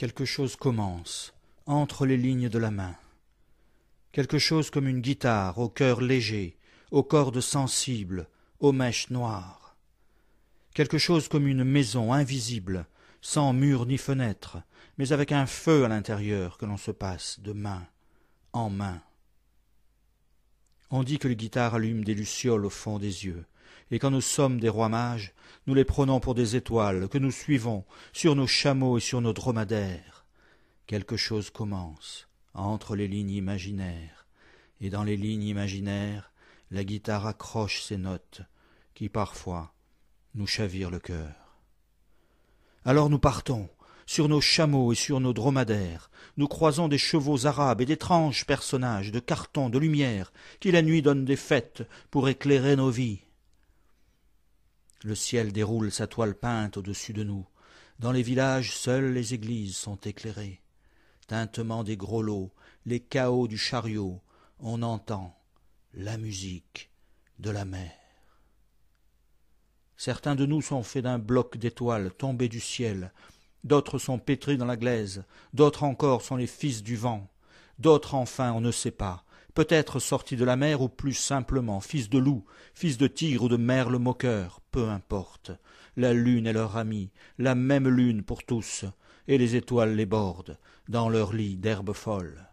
Quelque chose commence, entre les lignes de la main. Quelque chose comme une guitare, au cœur léger, aux cordes sensibles, aux mèches noires. Quelque chose comme une maison invisible, sans mur ni fenêtre, mais avec un feu à l'intérieur que l'on se passe de main en main. On dit que les guitare allume des lucioles au fond des yeux, et quand nous sommes des rois mages, nous les prenons pour des étoiles que nous suivons sur nos chameaux et sur nos dromadaires. Quelque chose commence entre les lignes imaginaires, et dans les lignes imaginaires, la guitare accroche ses notes qui parfois nous chavirent le cœur. Alors nous partons, sur nos chameaux et sur nos dromadaires, nous croisons des chevaux arabes et d'étranges personnages de carton, de lumière, qui la nuit donnent des fêtes pour éclairer nos vies. Le ciel déroule sa toile peinte au-dessus de nous. Dans les villages, seules les églises sont éclairées. Tintement des gros lots, les chaos du chariot, on entend la musique de la mer. Certains de nous sont faits d'un bloc d'étoiles tombés du ciel, d'autres sont pétris dans la glaise, d'autres encore sont les fils du vent, d'autres enfin on ne sait pas, peut-être sortis de la mer ou plus simplement fils de loup, fils de tigre ou de merle moqueur, peu importe. La lune est leur amie, la même lune pour tous, et les étoiles les bordent, dans leur lit d'herbe folle.